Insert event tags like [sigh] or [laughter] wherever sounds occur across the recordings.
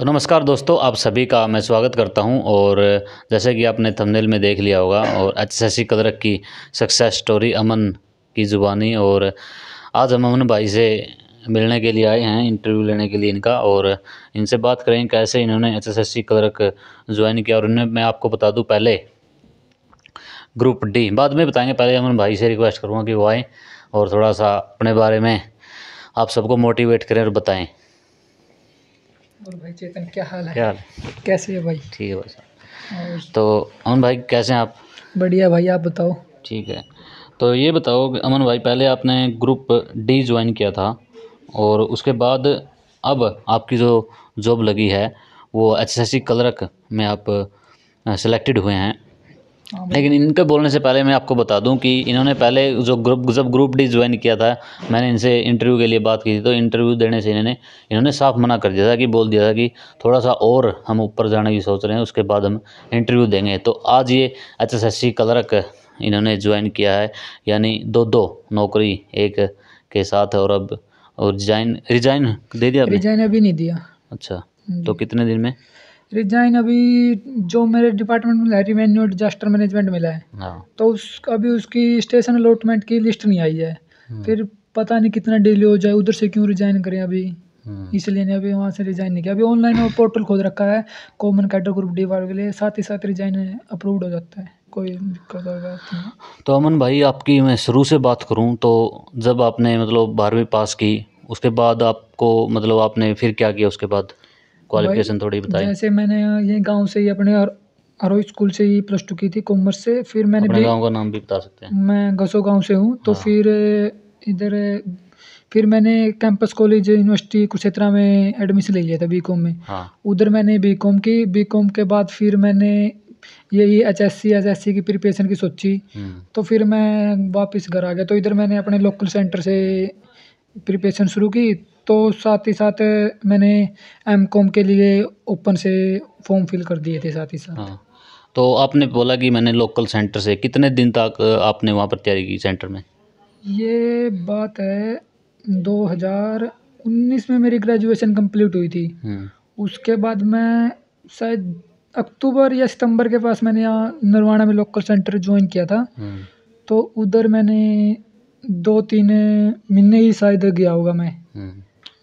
तो नमस्कार दोस्तों आप सभी का मैं स्वागत करता हूं और जैसे कि आपने थंबनेल में देख लिया होगा और एच एस कदरक की सक्सेस स्टोरी अमन की ज़ुबानी और आज हम अमन भाई से मिलने के लिए आए हैं इंटरव्यू लेने के लिए इनका और इनसे बात करें कैसे इन्होंने एच एस कदरक ज्वाइन किया और इन्हें मैं आपको बता दूँ पहले ग्रुप डी बाद में बताएंगे पहले अमन भाई से रिक्वेस्ट करूँगा कि वो आएँ और थोड़ा सा अपने बारे में आप सबको मोटिवेट करें और बताएँ और भाई चेतन क्या हाल है क्या हाल है कैसे है भाई ठीक है भाई साहब तो अमन भाई कैसे हैं आप बढ़िया भाई आप बताओ ठीक है तो ये बताओ कि अमन भाई पहले आपने ग्रुप डी ज्वाइन किया था और उसके बाद अब आपकी जो जॉब लगी है वो एच एस सी क्लर्क में आप सिलेक्टेड हुए हैं हाँ, लेकिन इनके बोलने से पहले मैं आपको बता दूं कि इन्होंने पहले जो ग्रुप जब ग्रुप डी ज्वाइन किया था मैंने इनसे इंटरव्यू के लिए बात की थी तो इंटरव्यू देने से इन्होंने इन्होंने साफ मना कर दिया था कि बोल दिया था कि थोड़ा सा और हम ऊपर जाने की सोच रहे हैं उसके बाद हम इंटरव्यू देंगे तो आज ये H S S C clerk इन्होंने ज्वाइन किया है यानी दो दो नौकरी एक के साथ और अब और रिजाइन रिजाइन दे दिया रिजाइन अभी नहीं दिया अच्छा हम्म। तो कितने दिन में रिजाइन अभी जो मेरे डिपार्टमेंट में रिवेन्यू डिजास्टर मैनेजमेंट मिला है हाँ। तो उस अभी उसकी स्टेशन अलॉटमेंट की लिस्ट नहीं आई है हम्म। फिर पता नहीं कितना डिले हो जाए उधर से क्यों रिजाइन करें अभी हम्म। इसलिए ने अभी वहाँ से रिजाइन नहीं किया अभी ऑनलाइन और पोर्टल खोद रखा है कॉमन कैटर ग्रुप डी वाले के लिए साथ ही साथ रिजाइन अप्रूव्ड हो जाता है कोई दिक्कत होगा तो अमन भाई आपकी मैं शुरू से बात करूँ तो जब आपने मतलब बारहवीं पास की उसके बाद आपको मतलब आपने फिर क्या किया उसके बाद क्वालिफिकेशन थोड़ी बताइए जैसे मैंने ये गांव से ही अपने और स्कूल से ही प्लस टू की थी कॉमर्स से फिर मैंने अपने गांव का नाम भी बता सकते हैं मैं गसो गांव से हूँ तो हाँ। फिर इधर फिर मैंने कैंपस कॉलेज यूनिवर्सिटी कुशेत्रा में एडमिशन ले लिया था बी में हाँ। उधर मैंने बी की बी के बाद फिर मैंने यही H S C H S C की प्रिपरेशन की सोची हम्म। तो फिर मैं वापस घर आ गया तो इधर मैंने अपने लोकल सेंटर से प्रिपरेशन शुरू की तो साथ ही साथ मैंने एमकॉम के लिए ओपन से फॉर्म फिल कर दिए थे साथ ही साथ हाँ तो आपने बोला कि मैंने लोकल सेंटर से कितने दिन तक आपने वहाँ पर तैयारी की सेंटर में ये बात है 2019 में मेरी ग्रेजुएशन कंप्लीट हुई थी हम्म। उसके बाद मैं शायद अक्टूबर या सितंबर के पास मैंने यहाँ नरवाना में लोकल सेंटर ज्वाइन किया था हम्म। तो उधर मैंने दो तीन महीने ही शायद गया होगा मैं हम्म।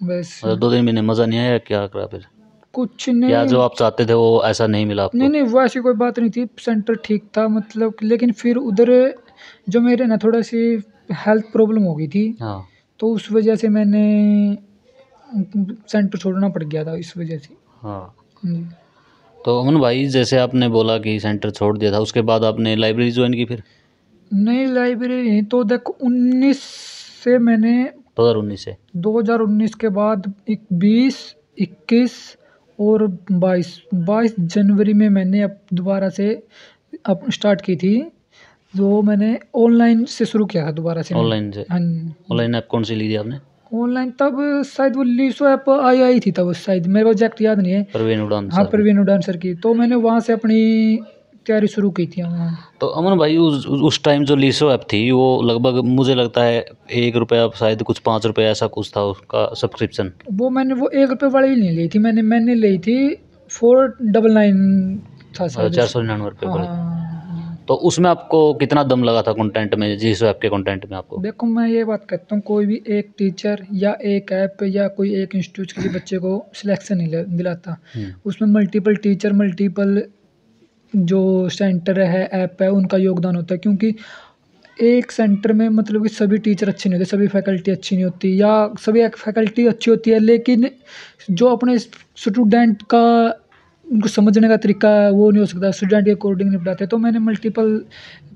बस दो दिन महीने मज़ा नहीं आया क्या करा फिर कुछ नहीं या जो आप चाहते थे वो ऐसा नहीं मिला आपको नहीं नहीं वो ऐसी कोई बात नहीं थी सेंटर ठीक था मतलब लेकिन फिर उधर जो मेरे ना थोड़ा सी हेल्थ प्रॉब्लम हो गई थी हाँ तो उस वजह से मैंने सेंटर छोड़ना पड़ गया था इस वजह से हाँ तो अमन भाई जैसे आपने बोला कि सेंटर छोड़ दिया था उसके बाद आपने लाइब्रेरी ज्वाइन की फिर नहीं लाइब्रेरी तो देखो उन्नीस से मैंने 2019 से 2019 के बाद एक बीस इक्कीस और 22 22 जनवरी में मैंने अब दोबारा से अब स्टार्ट की थी जो मैंने ऑनलाइन से शुरू किया था दोबारा से ऑनलाइन से हाँ ऑनलाइन ऐप कौन सी ली थी आपने ऑनलाइन तब शायद वो लीसो ऐप आई आई थी तब शायद मेरे को एग्जैक्ट याद नहीं है प्रवीण उड़ान हाँ प्रवीण उड़ान सर की तो मैंने वहाँ से अपनी तैयारी शुरू की थी हमने हाँ। तो अमन भाई उस उस टाइम जो लीसो ऐप थी वो लगभग मुझे लगता है एक रुपया शायद कुछ पाँच रुपया ऐसा कुछ था उसका सब्सक्रिप्शन वो मैंने वो एक रुपये वाली ही नहीं ली थी मैंने मैंने ली थी फोर डबल नाइन था हाँ, चार सौ निन्यानवे रुपये हाँ, तो उसमें आपको कितना दम लगा था कंटेंट में जिस ऐप के कंटेंट में आपको देखो मैं ये बात कहता हूँ कोई भी एक टीचर या एक ऐप या कोई एक इंस्टीट्यूट के बच्चे को सिलेक्शन नहीं दिलाता हम्म। उसमें मल्टीपल टीचर मल्टीपल जो सेंटर है ऐप है उनका योगदान होता है क्योंकि एक सेंटर में मतलब कि सभी टीचर अच्छे नहीं होते सभी फैकल्टी अच्छी नहीं होती या सभी फैकल्टी अच्छी होती है लेकिन जो अपने स्टूडेंट का उनको समझने का तरीका है वो नहीं हो सकता स्टूडेंट के अकॉर्डिंग नहीं पढ़ाते तो मैंने मल्टीपल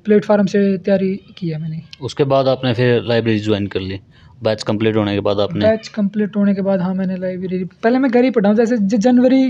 प्लेटफार्म से तैयारी की है मैंने उसके बाद आपने फिर लाइब्रेरी ज्वाइन कर ली बैच कंप्लीट होने के बाद आपने बैच कंप्लीट होने के बाद हाँ मैंने लाइब्रेरी पहले मैं घर ही पढ़ा जैसे जनवरी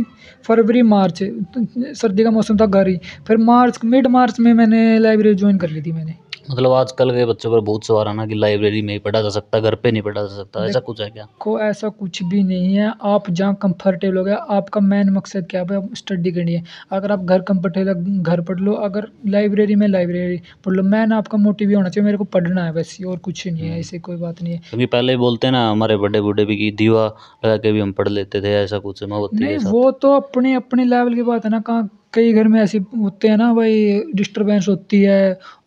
फरवरी मार्च तो सर्दी का मौसम था घर ही फिर मार्च मिड मार्च में मैंने लाइब्रेरी ज्वाइन कर ली थी मैंने मतलब आजकल के बच्चों पर बहुत सवाल आना कि लाइब्रेरी में ही पढ़ा जा सकता है घर पे नहीं पढ़ा जा सकता ऐसा कुछ है क्या को ऐसा कुछ भी नहीं है आप जहाँ कंफर्टेबल हो गया आपका मेन मकसद क्या है स्टडी करनी है अगर आप घर कंफर्टेबल घर पढ़ लो अगर लाइब्रेरी में लाइब्रेरी पढ़ लो मैन आपका मोटिव होना चाहिए मेरे को पढ़ना है वैसे और कुछ नहीं है हम्म। ऐसी कोई बात नहीं है क्योंकि पहले बोलते ना हमारे बड़े बूढ़े भी की दीवा लगा के भी हम पढ़ लेते थे ऐसा कुछ नहीं वो तो अपने अपने लेवल की बात है ना कहाँ कई घर में ऐसे होते हैं ना भाई डिस्टर्बेंस होती है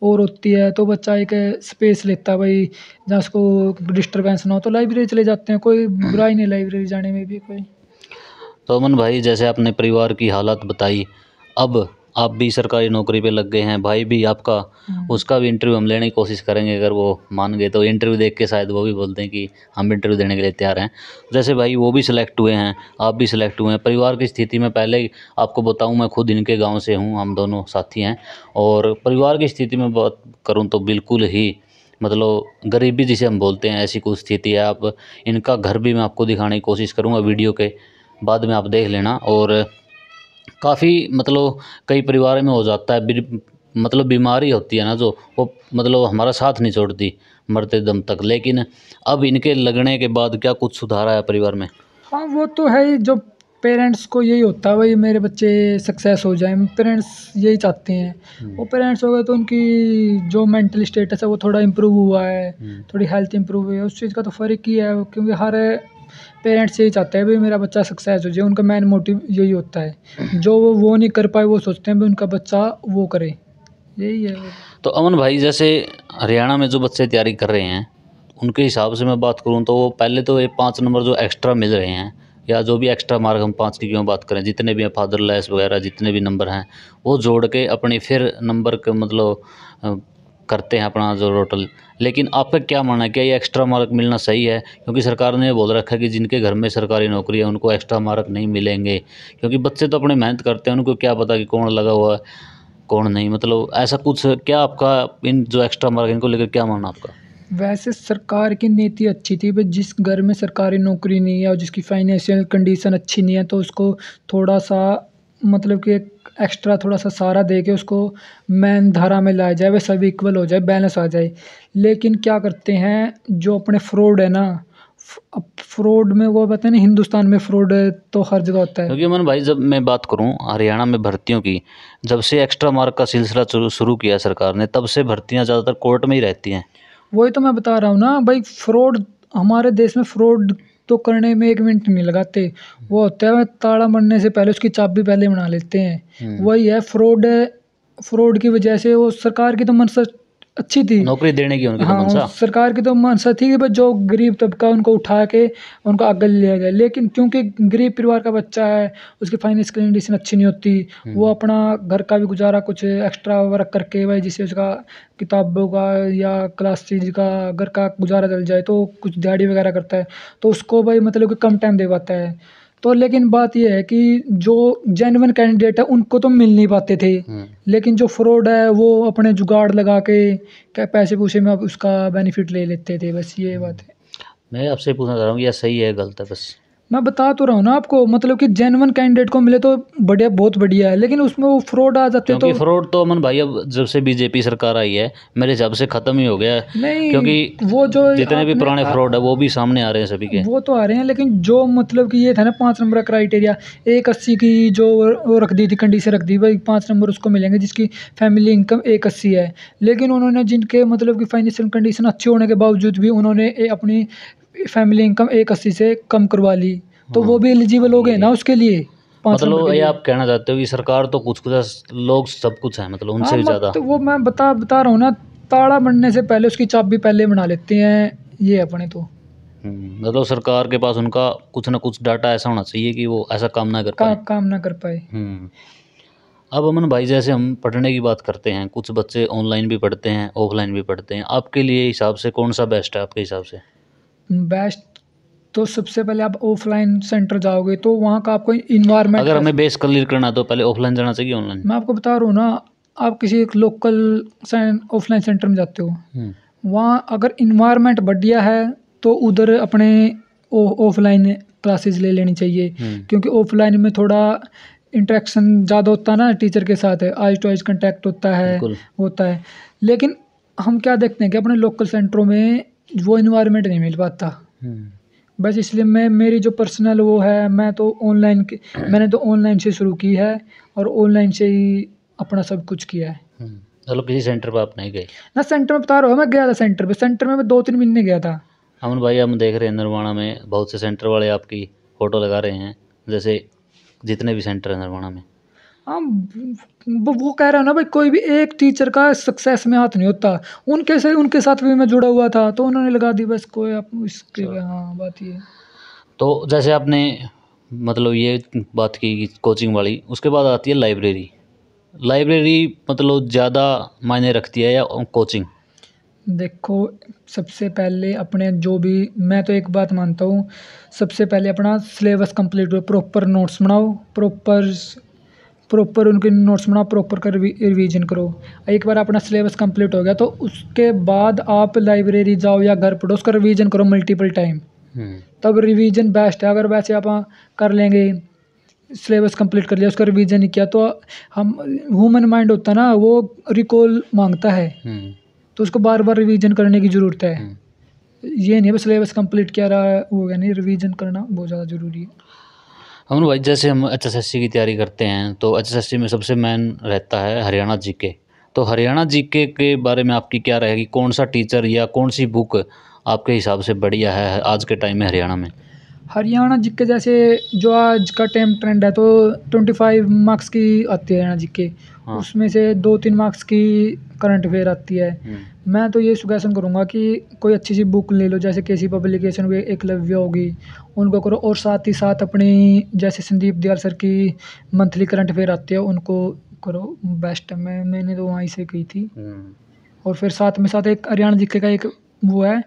और होती है तो बच्चा एक स्पेस लेता है भाई जहाँ उसको डिस्टर्बेंस ना हो तो लाइब्रेरी चले जाते हैं कोई बुराई नहीं लाइब्रेरी जाने में भी कोई तो अमन भाई जैसे आपने परिवार की हालत बताई अब आप भी सरकारी नौकरी पे लग गए हैं भाई भी आपका हम्म। उसका भी इंटरव्यू हम लेने की कोशिश करेंगे अगर वो मान गए तो इंटरव्यू देख के शायद वो भी बोलते हैं कि हम इंटरव्यू देने के लिए तैयार हैं जैसे भाई वो भी सिलेक्ट हुए हैं आप भी सिलेक्ट हुए हैं परिवार की स्थिति में पहले आपको बताऊँ मैं खुद इनके गाँव से हूँ हम दोनों साथी हैं और परिवार की स्थिति में बात करूँ तो बिल्कुल ही मतलब गरीबी जिसे हम बोलते हैं ऐसी कुछ स्थिति है आप इनका घर भी मैं आपको दिखाने की कोशिश करूँगा वीडियो के बाद में आप देख लेना और काफ़ी मतलब कई परिवार में हो जाता है मतलब बीमारी होती है ना जो वो मतलब हमारा साथ नहीं छोड़ती मरते दम तक लेकिन अब इनके लगने के बाद क्या कुछ सुधार आया परिवार में हाँ वो तो है ही जो पेरेंट्स को यही होता है भाई मेरे बच्चे सक्सेस हो जाएं पेरेंट्स यही चाहते हैं हम्म। वो पेरेंट्स हो गए तो उनकी जो मेंटल स्टेटस है वो थोड़ा इम्प्रूव हुआ है हम्म। थोड़ी हेल्थ इम्प्रूव हुई है उस चीज़ का तो फ़र्क ही है क्योंकि हर पेरेंट्स यही चाहते हैं भाई मेरा बच्चा सक्सेस हो जाए उनका मेन मोटिव यही होता है जो वो वो नहीं कर पाए वो सोचते हैं भाई उनका बच्चा वो करे यही है तो अमन भाई जैसे हरियाणा में जो बच्चे तैयारी कर रहे हैं उनके हिसाब से मैं बात करूँ तो वो पहले तो ये पाँच नंबर जो एक्स्ट्रा मिल रहे हैं या जो भी एक्स्ट्रा मार्ग हम पाँच की क्यों बात करें जितने भी हैं फादर लेस वगैरह जितने भी नंबर हैं वो जोड़ के अपने फिर नंबर के मतलब करते हैं अपना जो टोटल लेकिन आपका क्या मानना है क्या ये एक्स्ट्रा मार्क मिलना सही है क्योंकि सरकार ने बोल रखा है कि जिनके घर में सरकारी नौकरी है उनको एक्स्ट्रा मार्क नहीं मिलेंगे क्योंकि बच्चे तो अपने मेहनत करते हैं उनको क्या पता कि कौन लगा हुआ है कौन नहीं मतलब ऐसा कुछ क्या आपका इन जो एक्स्ट्रा मार्क इनको लेकर क्या मानना आपका वैसे सरकार की नीति अच्छी थी भाई जिस घर में सरकारी नौकरी नहीं है और जिसकी फाइनेंशियल कंडीशन अच्छी नहीं है तो उसको थोड़ा सा मतलब कि एक एक्स्ट्रा थोड़ा सा सहारा दे के उसको मैन धारा में लाया जाए वे सब इक्वल हो जाए बैलेंस आ जाए लेकिन क्या करते हैं जो अपने फ्रॉड है ना फ्रॉड में वो बताते ना हिंदुस्तान में फ्रॉड तो हर जगह होता है क्योंकि मन भाई जब मैं बात करूं हरियाणा में भर्तियों की जब से एक्स्ट्रा मार्क का सिलसिला शुरू किया सरकार ने तब से भर्तियाँ ज़्यादातर कोर्ट में ही रहती हैं वही तो मैं बता रहा हूँ ना भाई फ्रॉड हमारे देश में फ्रॉड तो करने में एक मिनट नहीं लगाते वो होता है ताला मरने से पहले उसकी चाबी पहले बना लेते हैं हम्म। वही है फ्रॉड फ्रॉड की वजह से वो सरकार की तो मन अच्छी थी नौकरी देने की उनकी तो हाँ, तो सरकार की तो मानसा थी कि जो गरीब तबका उनको उठा के उनको आगे लिया जाए लेकिन क्योंकि गरीब परिवार का बच्चा है उसकी फाइनेंशियल कंडीशन अच्छी नहीं होती वो हम्म। अपना घर का भी गुजारा कुछ एक्स्ट्रा वर्क करके भाई जिससे उसका किताबों का या क्लास चीज का घर का गुजारा चल जाए तो कुछ दिहाड़ी वगैरह करता है तो उसको भाई मतलब कि कम टाइम दे पाता है तो लेकिन बात यह है कि जो जेनुअन कैंडिडेट है उनको तो मिल नहीं पाते थे हम्म। लेकिन जो फ्रॉड है वो अपने जुगाड़ लगा के क्या पैसे पूछे में अब उसका बेनिफिट ले लेते थे बस ये बात है मैं आपसे पूछना चाह रहा हूँ यह सही है गलत है बस मैं बता तो रहा हूँ ना आपको मतलब कि जेनवन कैंडिडेट को मिले तो बढ़िया बहुत बढ़िया है लेकिन उसमें वो फ्रॉड आ जाते तो फ्रॉड तो अमन भाई अब जब से बीजेपी सरकार आई है मेरे हिसाब से खत्म ही हो गया है नहीं क्योंकि वो जो जितने भी पुराने फ्रॉड है वो भी सामने आ रहे हैं सभी के वो तो आ रहे हैं लेकिन जो मतलब कि ये था ना पाँच नंबर का क्राइटेरिया एक अस्सी की जो रख दी थी कंडीशन रख दी भाई पाँच नंबर उसको मिलेंगे जिसकी फैमिली इनकम एक अस्सी है लेकिन उन्होंने जिनके मतलब कि फाइनेंशियल कंडीशन अच्छी होने के बावजूद भी उन्होंने अपनी फैमिली इनकम एक अस्सी से कम करवा ली तो वो हम्म। भी एलिजिबल हो गए ना उसके लिए मतलब ये आप कहना चाहते हो कि सरकार तो कुछ कुछ लोग सब कुछ है मतलब उनसे हाँ, भी ज़्यादा तो वो मैं बता बता रहा हूँ ना ताड़ा बनने से पहले उसकी चाप भी पहले बना लेते हैं ये अपने तो हम्म, मतलब सरकार के पास उनका कुछ ना कुछ डाटा ऐसा होना चाहिए कि वो ऐसा काम ना कर पाए काम ना कर पाए हम्म, अब अमन भाई जैसे हम पढ़ने की बात करते हैं कुछ बच्चे ऑनलाइन भी पढ़ते हैं ऑफलाइन भी पढ़ते हैं आपके लिए हिसाब से कौन सा बेस्ट है आपके हिसाब से बेस्ट तो सबसे पहले आप ऑफलाइन सेंटर जाओगे तो वहाँ का आपको इन्वायरमेंट अगर हमें बेस क्लियर करना तो पहले ऑफलाइन जाना चाहिए ऑनलाइन मैं आपको बता रहा हूँ ना आप किसी एक लोकल ऑफलाइन सेंटर में जाते हो हम्म। वहाँ अगर इन्वायरमेंट बढ़िया है तो उधर अपने ऑफलाइन क्लासेस ले लेनी चाहिए हम्म। क्योंकि ऑफलाइन में थोड़ा इंट्रैक्शन ज़्यादा होता है ना टीचर के साथ आइज टू आइज कंटेक्ट होता है होता है लेकिन हम क्या देखते हैं कि अपने लोकल सेंटरों में वो इन्वायरमेंट नहीं मिल पाता हम्म। बस इसलिए मैं मेरी जो पर्सनल वो है मैं तो ऑनलाइन मैंने तो ऑनलाइन से शुरू की है और ऑनलाइन से ही अपना सब कुछ किया है चलो हम्म। मतलब किसी सेंटर पर आप नहीं गए ना सेंटर में बता रहा हूँ मैं गया था सेंटर पर सेंटर में मैं दो तीन महीने गया था अमन भाई हम देख रहे हैं नरवाणा में बहुत से सेंटर वाले आपकी फ़ोटो लगा रहे हैं जैसे जितने भी सेंटर हैं नरवाणा में हाँ वो कह रहा हो ना भाई कोई भी एक टीचर का सक्सेस में हाथ नहीं होता उनके से उनके साथ भी मैं जुड़ा हुआ था तो उन्होंने लगा दी बस कोई आप इसके अच्छा। हाँ बात ये तो जैसे आपने मतलब ये बात की कोचिंग वाली उसके बाद आती है लाइब्रेरी लाइब्रेरी मतलब ज़्यादा मायने रखती है या कोचिंग देखो सबसे पहले अपने जो भी मैं तो एक बात मानता हूँ सबसे पहले अपना सिलेबस कंप्लीट हो प्रॉपर नोट्स बनाओ प्रॉपर प्रॉपर उनके नोट्स बनाओ प्रॉपर का रिवी रिवीजन करो एक बार अपना सिलेबस कंप्लीट हो गया तो उसके बाद आप लाइब्रेरी जाओ या घर पढ़ो उसका रिवीजन करो मल्टीपल टाइम तब रिवीजन बेस्ट है अगर वैसे आप कर लेंगे सिलेबस कंप्लीट कर लिया उसका रिवीजन नहीं किया तो हम ह्यूमन माइंड होता ना वो रिकॉल मांगता है हम्म। तो उसको बार बार रिवीजन करने की ज़रूरत है हम्म। ये नहीं बस सिलेबस कंप्लीट किया रहा हो गया नहीं रिवीजन करना बहुत ज़्यादा ज़रूरी है हम भाई जैसे हम एच एस एस सी की तैयारी करते हैं तो एच एस एस सी में सबसे मेन रहता है हरियाणा जी के तो हरियाणा जी के के बारे में आपकी क्या रहेगी कौन सा टीचर या कौन सी बुक आपके हिसाब से बढ़िया है आज के टाइम में हरियाणा में हरियाणा जी के जैसे जो आज का टाइम ट्रेंड है तो ट्वेंटी फाइव मार्क्स की आती है हरियाणा जी के हाँ। उसमें से दो तीन मार्क्स की करंट अफेयर आती है हम्म। मैं तो ये सुगैसन करूँगा कि कोई अच्छी सी बुक ले लो जैसे किसी पब्लिकेशन हुई लव्य होगी उनको करो और साथ ही साथ अपनी जैसे संदीप दयाल सर की मंथली करंट अफेयर आती है उनको करो बेस्ट मैं मैंने तो वहीं से की थी हम्म। और फिर साथ में साथ एक हरियाणा जिक्के का एक वो है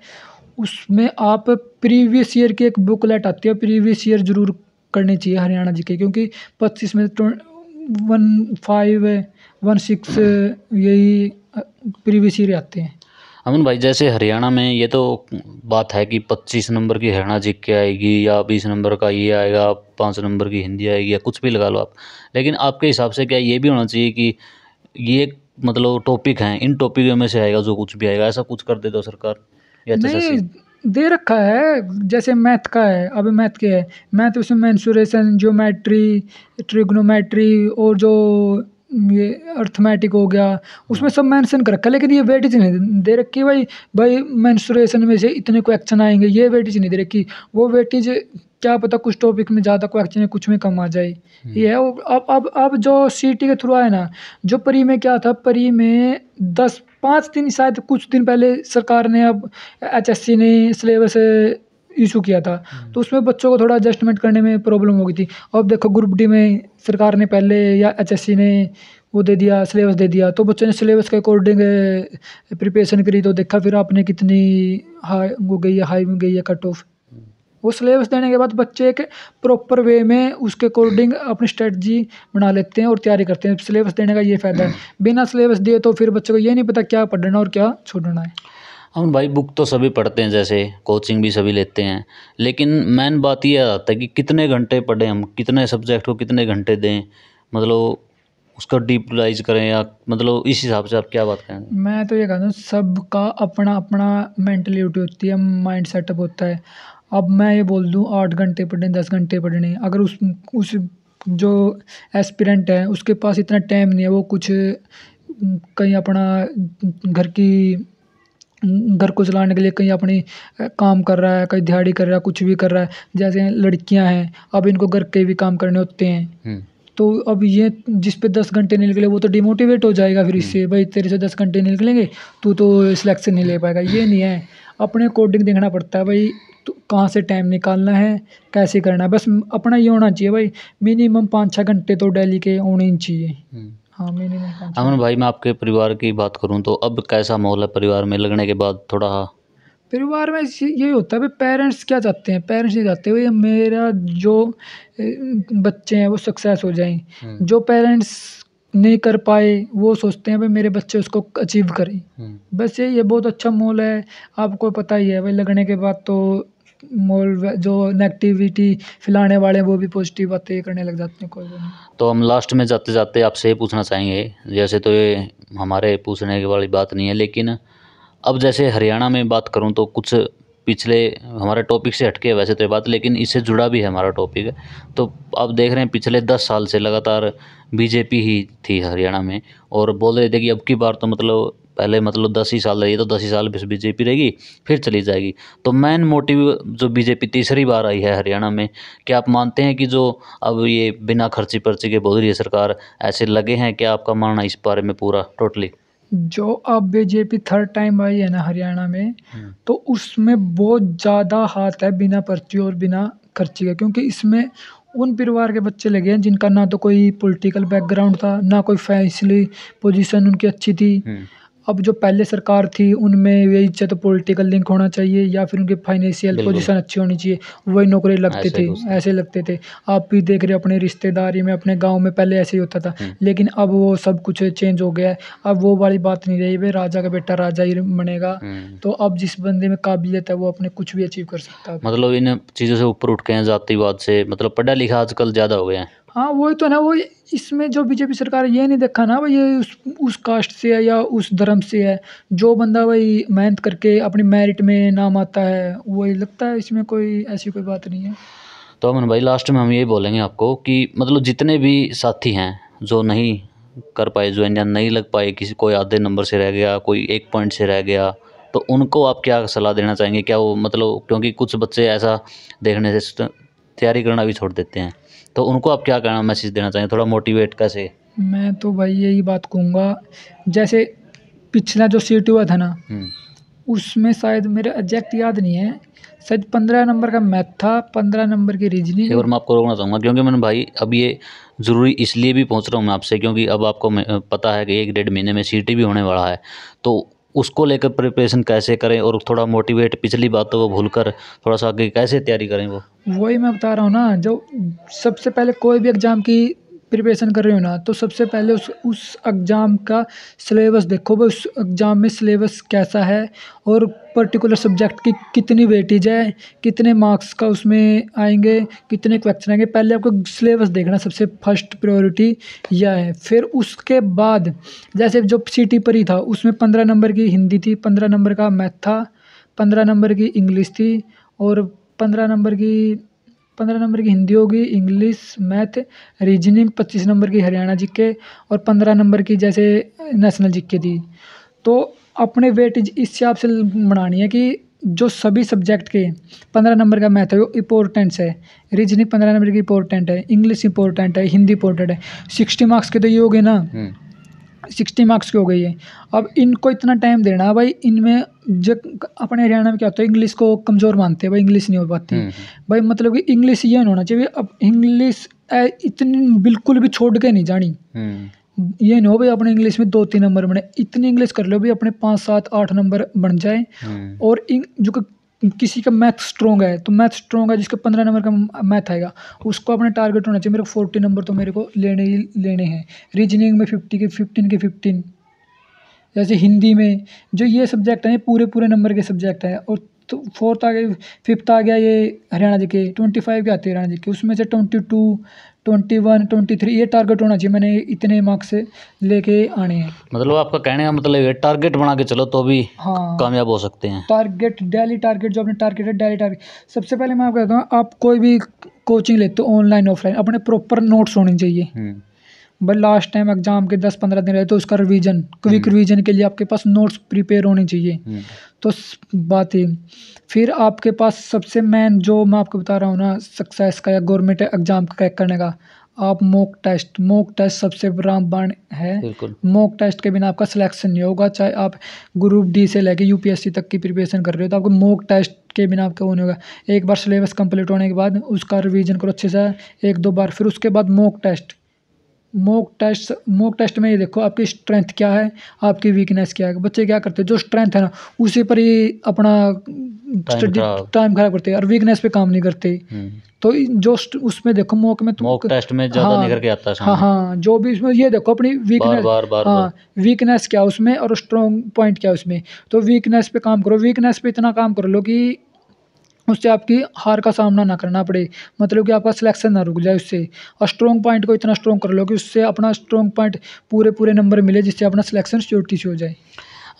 उसमें आप प्रीवियस ईयर की एक बुक लेट आती है प्रीवियस ईयर ज़रूर करनी चाहिए हरियाणा जिक्के क्योंकि पच्चीस में वन फाइव वन सिक्स यही प्रीवियस रहते आते हैं अमन भाई जैसे हरियाणा में ये तो बात है कि पच्चीस नंबर की हरियाणा जी के आएगी या बीस नंबर का ये आएगा पाँच नंबर की हिंदी आएगी या कुछ भी लगा लो आप लेकिन आपके हिसाब से क्या ये भी होना चाहिए कि ये मतलब टॉपिक हैं इन टॉपिकों में से आएगा जो कुछ भी आएगा ऐसा कुछ कर दे दो सरकार या तो नहीं दे रखा है जैसे मैथ का है अब मैथ के है मैथ उसमें मैंसुरेशन ज्योमेट्री ट्रिग्नोमेट्री और जो ये अर्थमेटिक हो गया उसमें सब मेंशन कर रखा लेकिन ये वेटेज नहीं दे रखी भाई भाई मैंसुरेशन में से इतने क्वेश्चन आएंगे ये वेटेज नहीं दे रखी वो वेटेज क्या पता कुछ टॉपिक में ज़्यादा क्वेश्चन है कुछ में कम आ जाए हम्म। ये है अब अब अब जो सी के थ्रू आया ना जो परी में क्या था परी में दस पाँच दिन शायद कुछ दिन पहले सरकार ने अब एच ने सिलेबस इशू किया था हम्म। तो उसमें बच्चों को थोड़ा एडजस्टमेंट करने में प्रॉब्लम हो गई थी अब देखो ग्रुप डी में सरकार ने पहले या एच ने वो दे दिया सिलेबस दे दिया तो बच्चों ने सिलेबस के अकॉर्डिंग प्रिपरेशन करी तो देखा फिर आपने कितनी हाई हम्म। वो गई है हाई में गई है कट ऑफ वो सिलेबस देने के बाद बच्चे एक प्रॉपर वे में उसके अकॉर्डिंग अपनी स्ट्रेटजी बना लेते हैं और तैयारी करते हैं सिलेबस देने का ये फ़ायदा है हम्म। बिना सिलेबस दिए तो फिर बच्चे को ये नहीं पता क्या पढ़ना और क्या छोड़ना है अमन हाँ भाई बुक तो सभी पढ़ते हैं जैसे कोचिंग भी सभी लेते हैं लेकिन मैन बात यह आता है कि कितने घंटे पढ़ें हम कितने सब्जेक्ट को कितने घंटे दें मतलब उसका डीपलाइज करें या मतलब इस हिसाब से आप क्या बात करें मैं तो ये कहता हूँ सबका अपना अपना मैंटलिटी होती है माइंड सेटअप होता है अब मैं ये बोल दूँ आठ घंटे पढ़ने दस घंटे पढ़ने अगर उस उस जो एस्पिरेंट है उसके पास इतना टाइम नहीं है वो कुछ कहीं अपना घर की घर को चलाने के लिए कहीं अपनी काम कर रहा है कहीं दिहाड़ी कर रहा है कुछ भी कर रहा है जैसे लड़कियां हैं अब इनको घर के भी काम करने होते हैं हम्म। तो अब ये जिस पे दस घंटे नहीं निकले वो तो डिमोटिवेट हो जाएगा फिर इससे हम्म। भाई तेरे से दस घंटे नहीं निकलेंगे तू तो सिलेक्शन नहीं ले हम्म। पाएगा ये नहीं है अपने अकॉर्डिंग देखना पड़ता है भाई कहाँ से टाइम निकालना है कैसे करना है बस अपना ये होना चाहिए भाई मिनिमम पाँच छः घंटे तो डेली के होने ही चाहिए हाँ अमन भाई मैं आपके परिवार की बात करूँ तो अब कैसा माहौल है परिवार में लगने के बाद थोड़ा हाँ। परिवार में यही होता है भाई पेरेंट्स क्या चाहते हैं पेरेंट्स ये चाहते हैं मेरा जो बच्चे हैं वो सक्सेस हो जाएं हम्म। जो पेरेंट्स नहीं कर पाए वो सोचते हैं भाई मेरे बच्चे उसको अचीव करें हम्म। बस ये ये बहुत अच्छा माहौल है आपको पता ही है भाई लगने के बाद तो मोल जो नेगेटिविटी फैलाने वाले हैं वो भी पॉजिटिव बातें करने लग जाते हैं कोई तो हम लास्ट में जाते जाते आपसे ये पूछना चाहेंगे जैसे तो ये हमारे पूछने की वाली बात नहीं है लेकिन अब जैसे हरियाणा में बात करूँ तो कुछ पिछले हमारे टॉपिक से हटके वैसे तो ये बात लेकिन इससे जुड़ा भी है हमारा टॉपिक तो आप देख रहे हैं पिछले दस साल से लगातार बीजेपी ही थी हरियाणा में और बोल रहे थे कि अब की बार तो मतलब पहले मतलब दस ही साल रही तो दस ही साल बीजेपी रहेगी फिर चली जाएगी तो मेन मोटिव जो बीजेपी तीसरी बार आई है हरियाणा में क्या आप मानते हैं कि जो अब ये बिना खर्ची पर्ची के बोल रही है सरकार ऐसे लगे हैं क्या आपका मानना इस बारे में पूरा टोटली जो अब बीजेपी थर्ड टाइम आई है ना हरियाणा में हम्म। तो उसमें बहुत ज़्यादा हाथ है बिना पर्ची और बिना खर्ची का क्योंकि इसमें उन परिवार के बच्चे लगे हैं जिनका ना तो कोई पॉलिटिकल बैकग्राउंड था ना कोई फैसली पोजीशन उनकी अच्छी थी हम्म। अब जो पहले सरकार थी उनमें यही चाहे तो पॉलिटिकल लिंक होना चाहिए या फिर उनकी फाइनेंशियल पोजीशन अच्छी होनी चाहिए वही नौकरी लगती थे थी ऐसे लगते थे आप भी देख रहे हो अपने रिश्तेदारी में अपने गांव में पहले ऐसे ही होता था हम्म। लेकिन अब वो सब कुछ चेंज हो गया है अब वो वाली बात नहीं रही भाई राजा का बेटा राजा ही बनेगा हम्म। तो अब जिस बंदे में काबिलियत है वो अपने कुछ भी अचीव कर सकता है मतलब इन चीज़ों से ऊपर उठ के हैं जातिवाद से मतलब पढ़ा लिखा आजकल ज़्यादा हो गया है हाँ वही तो ना वो इसमें जो बीजेपी सरकार ये नहीं देखा ना भाई ये उस उस कास्ट से है या उस धर्म से है जो बंदा भाई मेहनत करके अपनी मेरिट में नाम आता है वही लगता है इसमें कोई ऐसी कोई बात नहीं है तो अमन भाई लास्ट में हम ये बोलेंगे आपको कि मतलब जितने भी साथी हैं जो नहीं कर पाए जो इंडियन नहीं लग पाए किसी कोई आधे नंबर से रह गया कोई एक पॉइंट से रह गया तो उनको आप क्या सलाह देना चाहेंगे क्या वो मतलब क्योंकि कुछ बच्चे ऐसा देखने से तैयारी करना भी छोड़ देते हैं तो उनको आप क्या कहना मैसेज देना चाहेंगे थोड़ा मोटिवेट कैसे मैं तो भाई यही बात कहूँगा जैसे पिछला जो सीट हुआ था ना हम्म। उसमें शायद मेरा एग्जैक्ट याद नहीं है शायद पंद्रह नंबर का मैथ था पंद्रह नंबर की रीजनिंग और मैं आपको रोकना चाहूँगा क्योंकि मैंने भाई अब ये ज़रूरी इसलिए भी पहुँच रहा हूँ मैं आपसे क्योंकि अब आपको पता है कि एक डेढ़ महीने में सी भी होने वाला है तो उसको लेकर प्रिपरेशन कैसे करें और थोड़ा मोटिवेट पिछली बातों को तो भूलकर थोड़ा सा आगे कैसे तैयारी करें वो वही मैं बता रहा हूँ ना जो सबसे पहले कोई भी एग्ज़ाम की प्रिपरेशन कर रहे हो ना तो सबसे पहले उस उस एग्ज़ाम का सिलेबस देखो भाई उस एग्ज़ाम में सिलेबस कैसा है और पर्टिकुलर सब्जेक्ट की कितनी वेटेज है कितने मार्क्स का उसमें आएंगे कितने क्वेश्चन आएंगे पहले आपको सिलेबस देखना सबसे फर्स्ट प्रायोरिटी यह है फिर उसके बाद जैसे जो सी पर ही था उसमें पंद्रह नंबर की हिंदी थी पंद्रह नंबर का मैथ था पंद्रह नंबर की इंग्लिश थी और पंद्रह नंबर की पंद्रह नंबर की हिंदी होगी इंग्लिश मैथ रीजनिंग पच्चीस नंबर की हरियाणा जी के और पंद्रह नंबर की जैसे नेशनल जी के थी तो अपने वेट इस हिसाब से बनानी है कि जो सभी सब्जेक्ट के पंद्रह नंबर का मैथ है वो इंपॉर्टेंट्स है रीजनिंग पंद्रह नंबर की इंपॉर्टेंट है इंग्लिश इंपॉर्टेंट है हिंदी इंपॉर्टेंट है सिक्सटी मार्क्स के तो ये हो गए ना हम्म। सिक्सटी मार्क्स की हो गई है अब इनको इतना टाइम देना भाई इनमें जब अपने हरियाणा में क्या होता है इंग्लिश को कमज़ोर मानते हैं भाई इंग्लिश नहीं हो पाती हम्म, हम्म। भाई मतलब कि इंग्लिश ये होना चाहिए अब इंग्लिश इतनी बिल्कुल भी छोड़ के नहीं जानी हम्म। ये नहीं हो भाई अपने इंग्लिश में दो तीन नंबर बने इतनी इंग्लिश कर लो भी अपने पाँच सात आठ नंबर बन जाए और जो किसी का मैथ स्ट्रॉन्ग है तो मैथ स्ट्रॉन्ग है जिसका पंद्रह नंबर का मैथ आएगा उसको अपने टारगेट होना चाहिए मेरे को फोर्टी नंबर तो मेरे को लेने ही लेने हैं रीजनिंग में फिफ्टी के फिफ्टीन के फिफ्टीन जैसे हिंदी में जो ये सब्जेक्ट हैं पूरे पूरे नंबर के सब्जेक्ट हैं और तो फोर्थ आ गया फिफ्थ आ गया ये हरियाणा जी के ट्वेंटी फाइव के आते हैं हरियाणा जी के उसमें से twenty two twenty one twenty three ये टारगेट होना चाहिए मैंने इतने मार्क्स लेके आने हैं मतलब आपका कहने का मतलब ये टारगेट बना के चलो तो भी हाँ कामयाब हो सकते हैं टारगेट डेली टारगेट जो अपने टारगेट है डेली टारगेट सबसे पहले मैं आपको कहता हूँ आप कोई भी कोचिंग लेते हो ऑनलाइन ऑफलाइन अपने प्रॉपर नोट्स होने चाहिए हम्म। बट लास्ट टाइम एग्जाम के दस पंद्रह दिन रहे तो उसका रिवीजन क्विक रिवीजन के लिए आपके पास नोट्स प्रिपेयर होने चाहिए हम्म। तो बात ये फिर आपके पास सबसे मेन जो मैं आपको बता रहा हूँ ना सक्सेस का या गवर्नमेंट एग्जाम क्रैक करने का आप मॉक टेस्ट मॉक टेस्ट सबसे रामबाण है मॉक टेस्ट के बिना आपका सिलेक्शन नहीं होगा चाहे आप ग्रुप डी से लेके यूपीएससी तक की प्रिपरेशन कर रहे हो तो आपको मॉक टेस्ट के बिना आपका वो नहीं होगा एक बार सिलेबस कंप्लीट होने के बाद उसका रिवीजन करो अच्छे से एक दो बार फिर उसके बाद mock test mock test mock test में ये देखो आपकी स्ट्रेंथ क्या है आपकी वीकनेस क्या है बच्चे क्या करते हैं जो स्ट्रेंथ है ना उसी पर ही अपना स्टडी टाइम खराब करते हैं और वीकनेस पे काम नहीं करते हम्म। तो जो उसमें देखो मॉक में मॉक तो टेस्ट में ज्यादा हाँ, निकल के आता है हाँ हाँ जो भी उसमें ये देखो अपनी वीकनेस बार, बार, हाँ वीकनेस क्या उसमें और स्ट्रॉन्ग पॉइंट क्या उसमें तो वीकनेस पे काम करो वीकनेस पे इतना काम कर लो कि उससे आपकी हार का सामना ना करना पड़े मतलब कि आपका सिलेक्शन ना रुक जाए उससे और स्ट्रॉन्ग पॉइंट को इतना स्ट्रॉन्ग कर लो कि उससे अपना स्ट्रॉन्ग पॉइंट पूरे पूरे नंबर मिले जिससे अपना सिलेक्शन श्योरिटी से हो जाए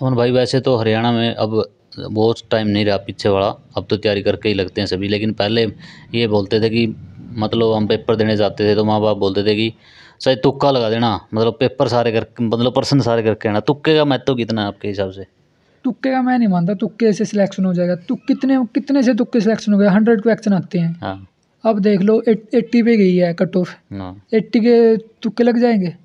अमन भाई वैसे तो हरियाणा में अब बहुत टाइम नहीं रहा पीछे वाला अब तो तैयारी करके ही लगते हैं सभी लेकिन पहले ये बोलते थे कि मतलब हम पेपर देने जाते थे तो माँ बाप बोलते थे कि शायद तुक्का लगा देना मतलब पेपर सारे कर मतलब पर्सन सारे करके आना तुक्के का महत्व कितना है आपके हिसाब से तुक्के का मैं नहीं मानता तुक्के से सिलेक्शन हो जाएगा तो कितने कितने से तुक्के सिलेक्शन हो गए हंड्रेड क्वेश्चन आते हैं हाँ। अब देख लो एट्टी पे गई है कट ऑफ हाँ। एट्टी के तुक्के लग जाएंगे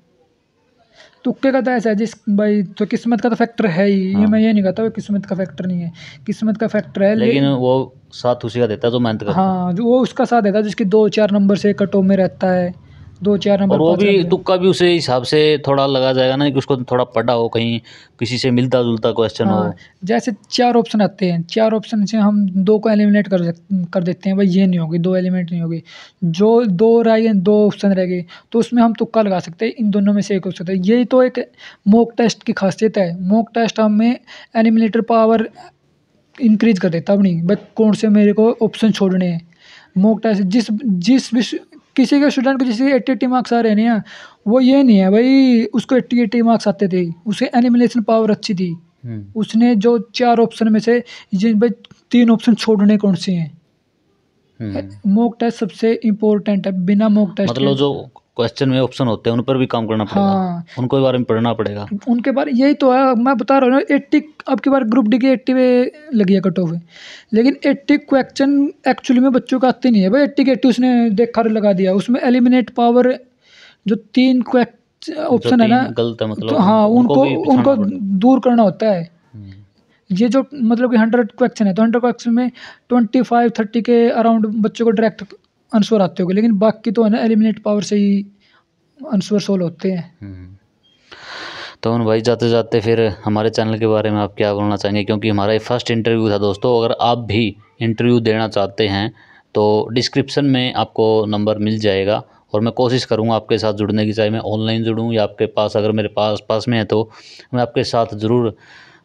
तुक्के का तो ऐसा है जिस भाई तो किस्मत का तो फैक्टर है ही हाँ। ये मैं ये नहीं कहता किस्मत का फैक्टर नहीं है किस्मत का फैक्टर है लेकिन वो साथ उसी का देता है जो मेहनत हाँ जो वो उसका साथ देता है जिसकी दो चार नंबर से कट ऑफ में रहता है दो चार नंबर वो भी तुक्का भी उसे हिसाब से थोड़ा लगा जाएगा ना कि उसको थोड़ा पढ़ा हो कहीं किसी से मिलता जुलता क्वेश्चन हो हाँ, जैसे चार ऑप्शन आते हैं चार ऑप्शन से हम दो को एलिमिनेट कर कर देते हैं भाई ये नहीं होगी दो एलिमिनेट नहीं होगी जो दो रह गए दो ऑप्शन रह गए तो उसमें हम तुक्का लगा सकते हैं इन दोनों में से एक हो सकता है यही तो एक मोक टेस्ट की खासियत है मोक टेस्ट हमें एलिमिनेटर पावर इंक्रीज कर देता अपनी भाई कौन से मेरे को ऑप्शन छोड़ने हैं मोक टेस्ट जिस जिस विश्व किसी के स्टूडेंट को जिसके एट्टी एट्टी मार्क्स आ रहे हैं वो ये नहीं है भाई उसको एट्टी एट्टी मार्क्स आते थे उसके एनिमिलेशन पावर अच्छी थी हम्म। उसने जो चार ऑप्शन में से जिन भाई तीन ऑप्शन छोड़ने कौन से हैं मॉक हम्म। टेस्ट सबसे इम्पोर्टेंट है बिना मॉक टेस्ट मतलब जो क्वेश्चन में ऑप्शन होते हैं उन पर भी काम करना पड़ेगा हाँ। उनको बारे में पढ़ना पड़ेगा उनके बारे यही तो है मैं बता रहा हूँ एट्टी अब की बार ग्रुप डी के एट्टी में लगी है कट ऑफ लेकिन एट्टी क्वेश्चन एक्चुअली में बच्चों का आते नहीं है भाई एट्टी के एट्टी उसने देखा लगा दिया उसमें एलिमिनेट पावर जो तीन ऑप्शन है ना गलत है मतलब तो हाँ उनको उनको दूर करना होता है हम्म। ये जो मतलब कि हंड्रेड क्वेश्चन है तो हंड्रेड क्वेश्चन में ट्वेंटी फाइव थर्टी के अराउंड बच्चों को डायरेक्ट आंसर आते होंगे लेकिन बाकी तो है ना एलिमिनेट पावर से ही आंसर सोल्व होते हैं हम्म। तो उन भाई जाते जाते फिर हमारे चैनल के बारे में आप क्या बोलना चाहेंगे क्योंकि हमारा ये फर्स्ट इंटरव्यू था दोस्तों अगर आप भी इंटरव्यू देना चाहते हैं तो डिस्क्रिप्शन में आपको नंबर मिल जाएगा और मैं कोशिश करूँगा आपके साथ जुड़ने की चाहे मैं ऑनलाइन जुड़ूँ या आपके पास अगर मेरे पास पास में है तो मैं आपके साथ ज़रूर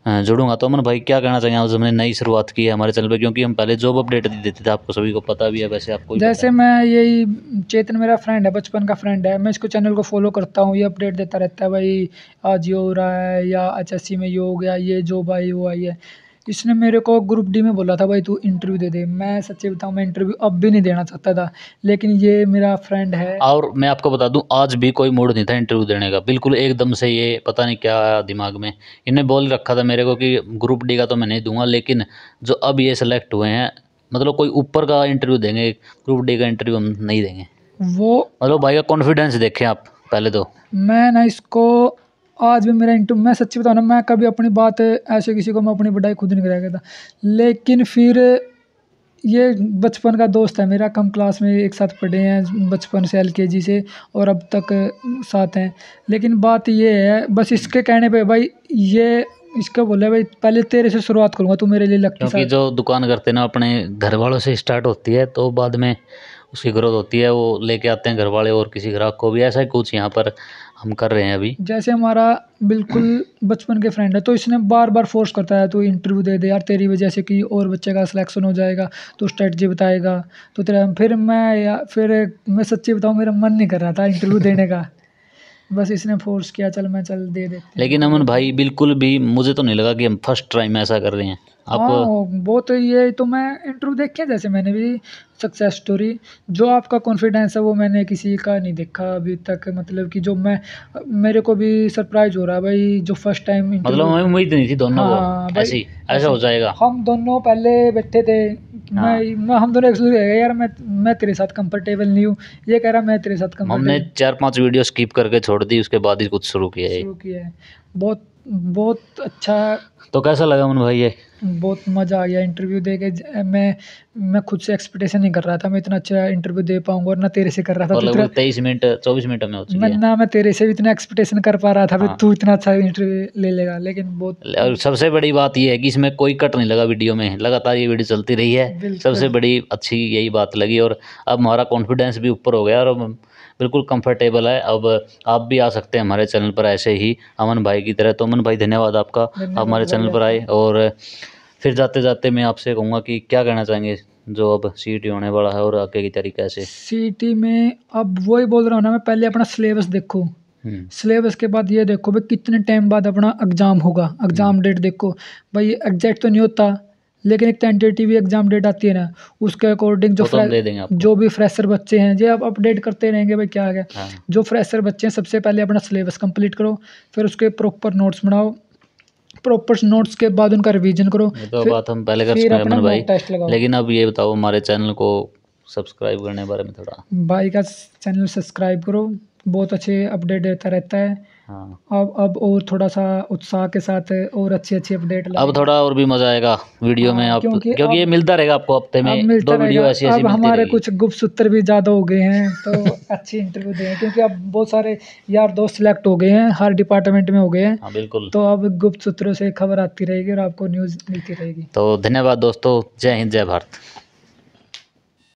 जुड़ूंगा तो अमन भाई क्या कहना चाहेंगे हमने नई शुरुआत की है हमारे चैनल पे क्योंकि हम पहले जॉब अपडेट दे देते थे आपको सभी को पता भी है वैसे आपको जैसे मैं यही चेतन मेरा फ्रेंड है बचपन का फ्रेंड है मैं इसको चैनल को फॉलो करता हूँ ये अपडेट देता रहता है भाई आज ये हो रहा है या एच में ये हो गया ये जॉब आई वो आई है इसने मेरे को ग्रुप डी में बोला था भाई तू इंटरव्यू दे दे मैं सच्चे बताऊँ मैं इंटरव्यू अब भी नहीं देना चाहता था लेकिन ये मेरा फ्रेंड है और मैं आपको बता दूँ आज भी कोई मूड नहीं था इंटरव्यू देने का बिल्कुल एकदम से ये पता नहीं क्या आया दिमाग में इन्हें बोल रखा था मेरे को कि ग्रुप डी का तो मैं नहीं दूंगा लेकिन जो अब ये सिलेक्ट हुए हैं मतलब कोई ऊपर का इंटरव्यू देंगे ग्रुप डी का इंटरव्यू हम नहीं देंगे वो मतलब भाई का कॉन्फिडेंस देखें आप पहले तो मैं ना इसको आज भी मेरा इंटरव्यू मैं सच्ची बताऊँ ना मैं कभी अपनी बात ऐसे किसी को मैं अपनी बढ़ाई खुद नहीं कराया करता लेकिन फिर ये बचपन का दोस्त है मेरा कम क्लास में एक साथ पढ़े हैं बचपन से एल से और अब तक साथ हैं लेकिन बात ये है बस इसके कहने पे भाई ये इसका बोले भाई पहले तेरे से शुरुआत करूँगा तू मेरे लिए लगता क्योंकि जो दुकान करते ना अपने घर वालों से स्टार्ट होती है तो बाद में उसकी ग्रोथ होती है वो लेके आते हैं घर वाले और किसी ग्राहक को भी ऐसा ही कुछ यहाँ पर हम कर रहे हैं अभी जैसे हमारा बिल्कुल बचपन के फ्रेंड है तो इसने बार बार फोर्स करता है तो इंटरव्यू दे दे यार तेरी वजह से कि और बच्चे का सिलेक्शन हो जाएगा तो स्ट्रेटजी बताएगा तो तेरा फिर मैं या फिर मैं सच्ची बताऊँ मेरा मन नहीं कर रहा था इंटरव्यू देने का [laughs] बस इसने फोर्स किया चल मैं चल दे दे लेकिन अमन भाई बिल्कुल भी मुझे तो नहीं लगा कि हम फर्स्ट टाइम ऐसा कर रहे हैं हाँ, आपको वो तो ये तो मैं इंटरव्यू देखे जैसे मैंने भी सक्सेस स्टोरी जो आपका कॉन्फिडेंस है वो मैंने किसी का नहीं देखा अभी तक मतलब कि जो मैं मेरे को भी सरप्राइज हो रहा है भाई जो फर्स्ट टाइम मतलब हमें उम्मीद नहीं थी दोनों हाँ, को भाई, ऐसी ऐसा हो जाएगा हम दोनों पहले बैठे थे मैं, हाँ। मैं हम दोनों एक्सक्यूज रह यार मैं मैं तेरे साथ कंफर्टेबल नहीं हूँ ये कह रहा मैं तेरे साथ हमने चार पांच वीडियो स्किप करके छोड़ दी उसके बाद ही कुछ शुरू किया है शुरू किया है बहुत बहुत अच्छा तो कैसा लगा मन भाई ये बहुत मज़ा आ गया इंटरव्यू दे के मैं मैं खुद से एक्सपेक्टेशन नहीं कर रहा था मैं इतना अच्छा इंटरव्यू दे पाऊंगा और ना तेरे से कर रहा था तेईस मिनट चौबीस मिनट में मैं ना मैं तेरे से भी इतना एक्सपेक्टेशन कर पा रहा था हाँ। तू इतना अच्छा इंटरव्यू ले लेगा लेकिन बहुत और सबसे बड़ी बात यह है कि इसमें कोई कट नहीं लगा वीडियो में लगातार ये वीडियो चलती रही है सबसे बड़ी अच्छी यही बात लगी और अब हमारा कॉन्फिडेंस भी ऊपर हो गया और बिल्कुल कंफर्टेबल है अब आप भी आ सकते हैं हमारे चैनल पर ऐसे ही अमन भाई की तरह तो अमन भाई धन्यवाद आपका आप हमारे चैनल पर आए और फिर जाते जाते मैं आपसे कहूँगा कि क्या कहना चाहेंगे जो अब सी होने वाला है और आगे की तरीके से सी में अब वही बोल रहा हूँ ना मैं पहले अपना सिलेबस देखो सिलेबस हम्म। के बाद ये देखो भाई कितने टाइम बाद अपना एग्ज़ाम होगा एग्ज़ाम हम्म। डेट देखो भाई एग्जैक्ट तो नहीं होता लेकिन एक टेंटेटिव एग्जाम डेट आती है ना उसके अकॉर्डिंग जो फ्रे, तो दे जो भी फ्रेशर बच्चे हैं जो आप अपडेट करते रहेंगे भाई क्या है हाँ। जो फ्रेशर बच्चे हैं सबसे पहले अपना सिलेबस कंप्लीट करो फिर उसके प्रॉपर नोट्स बनाओ प्रॉपर नोट्स के बाद उनका रिविजन करो तो बात हम पहले कर सकते भाई लेकिन अब ये बताओ हमारे चैनल को सब्सक्राइब करने के बारे में थोड़ा भाई का चैनल सब्सक्राइब करो बहुत अच्छे अपडेट देता रहता है हाँ। अब अब और थोड़ा सा उत्साह के साथ और अच्छी अच्छी अपडेट अब थोड़ा और भी मज़ा आएगा वीडियो में हाँ, आप क्योंकि, क्योंकि ये मिलता रहेगा आपको हफ्ते में दो वीडियो ऐसी ऐसी हमारे कुछ गुप्त सूत्र भी ज़्यादा हो गए हैं तो [laughs] अच्छी इंटरव्यू दे क्योंकि अब बहुत सारे यार दोस्त सिलेक्ट हो गए हैं हर डिपार्टमेंट में हो गए हैं हाँ, बिल्कुल तो अब गुप्त सूत्रों से खबर आती रहेगी और आपको न्यूज़ मिलती रहेगी तो धन्यवाद दोस्तों जय हिंद जय भारत